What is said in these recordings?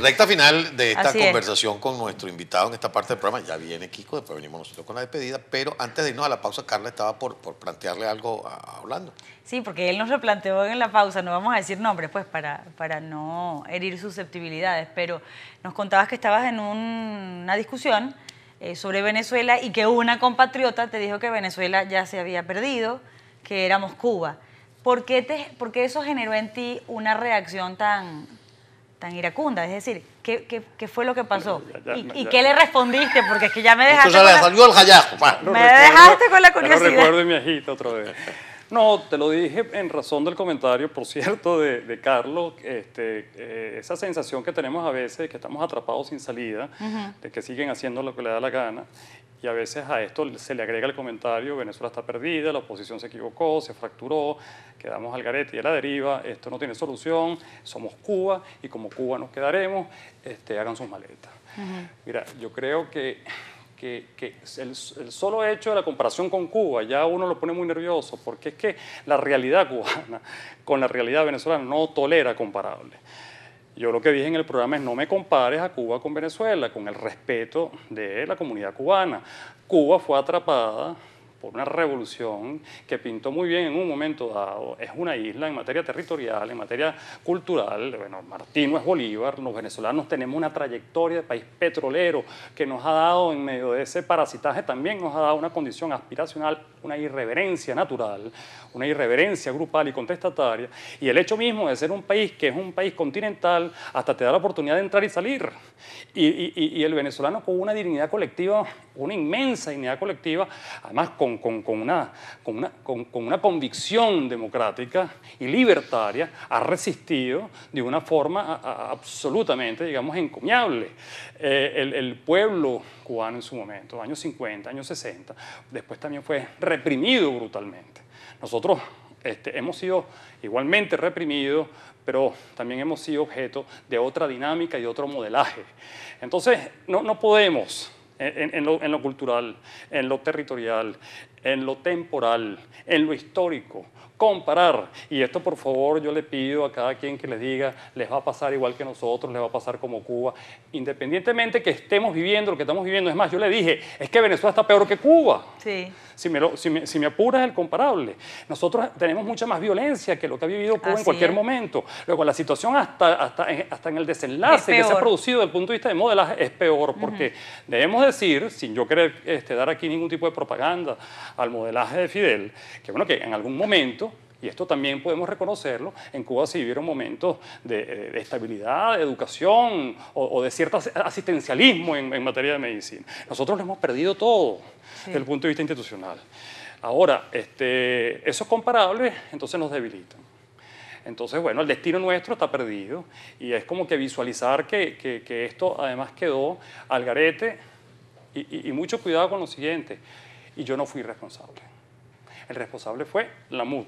Recta final de esta conversación con nuestro invitado en esta parte del programa. Ya viene Kiko, después venimos nosotros con la despedida, pero antes de irnos a la pausa, Carla estaba por, por plantearle algo a, Orlando. Sí, porque él nos lo planteó en la pausa, no vamos a decir nombres, pues para, para no herir susceptibilidades, pero nos contabas que estabas en una discusión eh, sobre Venezuela y que una compatriota te dijo que Venezuela ya se había perdido, que éramos Cuba. ¿Por te, ¿Por qué eso generó en ti una reacción tan, tan iracunda. Es decir, ¿qué, qué, qué fue lo que pasó? ¿Y, ¿Y, qué le respondiste? Porque es que ya me dejaste. Entonces con la... salió el Me dejaste con la curiosidad. No recuerdo y mi hijita otra vez. No, te lo dije en razón del comentario, por cierto, de, Carlos, este, eh, esa sensación que tenemos a veces de que estamos atrapados sin salida, de que siguen haciendo lo que le da la gana. Y a veces a esto se le agrega el comentario, Venezuela está perdida, la oposición se equivocó, se fracturó, quedamos al garete y a la deriva, esto no tiene solución, somos Cuba y como Cuba nos quedaremos, este, hagan sus maletas. Mira, yo creo que que, el, solo hecho de la comparación con Cuba ya uno lo pone muy nervioso, porque es que la realidad cubana con la realidad venezolana no tolera comparable. Yo lo que dije en el programa es no me compares a Cuba con Venezuela, con el respeto de la comunidad cubana. Cuba fue atrapada por una revolución que pintó muy bien en un momento dado. Es una isla en materia territorial, en materia cultural. Bueno, Martino es Bolívar, los venezolanos tenemos una trayectoria de país petrolero que nos ha dado, en medio de ese parasitaje, también nos ha dado una condición aspiracional, una irreverencia natural, una irreverencia grupal y contestataria. Y el hecho mismo de ser un país que es un país continental, hasta te da la oportunidad de entrar y salir. Y, y el venezolano con una dignidad colectiva una inmensa dignidad colectiva, además con, una, con una, convicción democrática y libertaria, ha resistido de una forma absolutamente, digamos, encomiable. Eh, el, pueblo cubano en su momento, años 50, años 60, después también fue reprimido brutalmente. Nosotros este, hemos sido igualmente reprimidos, pero también hemos sido objeto de otra dinámica y otro modelaje. Entonces, no, no podemos en, en, lo, cultural, en lo territorial, en lo temporal, en lo histórico, comparar. Y esto, por favor, yo le pido a cada quien que le diga, les va a pasar igual que nosotros, les va a pasar como Cuba, independientemente que estemos viviendo lo que estamos viviendo. Es más, yo le dije, es que Venezuela está peor que Cuba. Sí. Si me, apuras el comparable. Nosotros tenemos mucha más violencia que lo que ha vivido Cuba en cualquier momento. Luego, la situación hasta, hasta, eh, hasta en el desenlace que se ha producido desde el punto de vista de modelaje es peor, porque debemos decir, sin yo querer este, dar aquí ningún tipo de propaganda, al modelaje de Fidel, que bueno, que en algún momento y esto también podemos reconocerlo, en Cuba se vivieron momentos eh, de, estabilidad, de educación o, de cierto asistencialismo en, materia de medicina. Nosotros lo hemos perdido todo desde el punto de vista institucional. Ahora, este, esos comparables entonces nos debilitan. Entonces, bueno, el destino nuestro está perdido y es como que visualizar que, que, esto además quedó al garete y mucho cuidado con lo siguiente y yo no fui responsable. El responsable fue la MUD,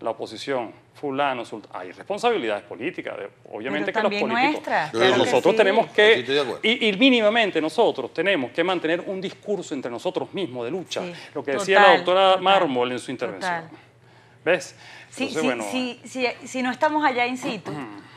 la oposición, fulano, sultano. Hay responsabilidades políticas, obviamente que los políticos. Pero nosotros tenemos que, y, mínimamente nosotros tenemos que mantener un discurso entre nosotros mismos de lucha, lo que decía la doctora Marmol Mármol en su intervención. ¿Ves? Entonces, bueno, si, no estamos allá in situ,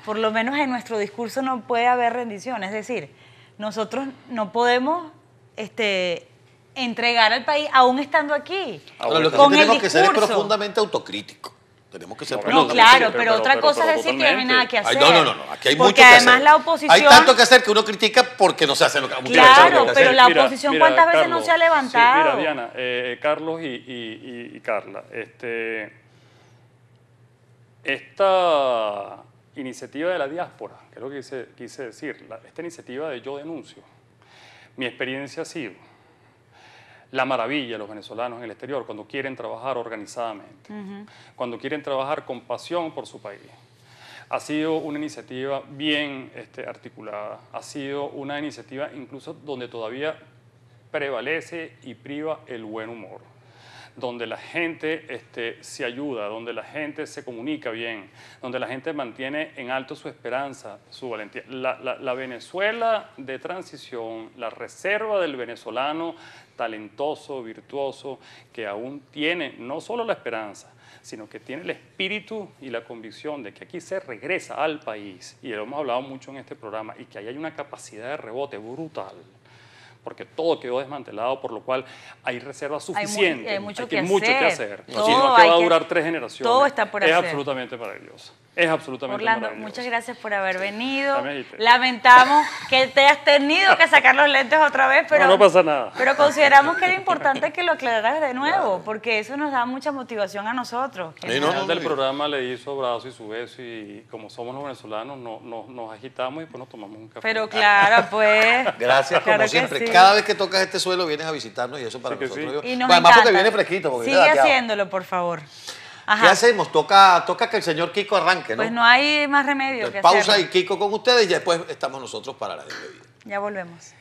por lo menos en nuestro discurso no puede haber rendición. Es decir, nosotros no podemos este, entregar al país aún estando aquí. Ahora, lo que tenemos el que ser profundamente autocrítico Tenemos que ser No, claro, pero, otra cosa es decir que no hay nada que hacer. no, no, no, aquí hay porque mucho que hacer. además la oposición... Hay tanto que hacer que uno critica porque no se hace lo que... Claro, pero la oposición cuántas veces no se ha levantado. mira, Diana, eh, Carlos y, Carla, este, esta iniciativa de la diáspora, que es lo que quise, decir, esta iniciativa de Yo Denuncio, mi experiencia ha sido la maravilla de los venezolanos en el exterior, cuando quieren trabajar organizadamente, cuando quieren trabajar con pasión por su país. Ha sido una iniciativa bien este, articulada, ha sido una iniciativa incluso donde todavía prevalece y priva el buen humor donde la gente este, se ayuda, donde la gente se comunica bien, donde la gente mantiene en alto su esperanza, su valentía. La, la Venezuela de transición, la reserva del venezolano talentoso, virtuoso, que aún tiene no solo la esperanza, sino que tiene el espíritu y la convicción de que aquí se regresa al país, y lo hemos hablado mucho en este programa, y que ahí hay una capacidad de rebote brutal porque todo quedó desmantelado, por lo cual hay reservas suficientes. Hay, mucho, hay que, mucho hacer. que hacer. No, no, que va a durar tres generaciones. Todo está por hacer. Es absolutamente maravilloso es absolutamente Orlando, muchas gracias por haber venido. Lamentamos que te hayas tenido que sacar los lentes otra vez, pero no, pasa nada. Pero consideramos que era importante que lo aclararas de nuevo, porque eso nos da mucha motivación a nosotros. el final del programa le hizo brazos y su beso y como somos los venezolanos no, nos agitamos y pues nos tomamos un café. Pero claro, pues. gracias como siempre. Cada vez que tocas este suelo vienes a visitarnos y eso para nosotros. Sí. Y nos viene fresquito. Porque Sigue haciéndolo, por favor. ¿Qué hacemos? Toca, toca que el señor Kiko arranque, ¿no? Pues no hay más remedio. pausa y Kiko con ustedes y después estamos nosotros para la despedida. Ya volvemos.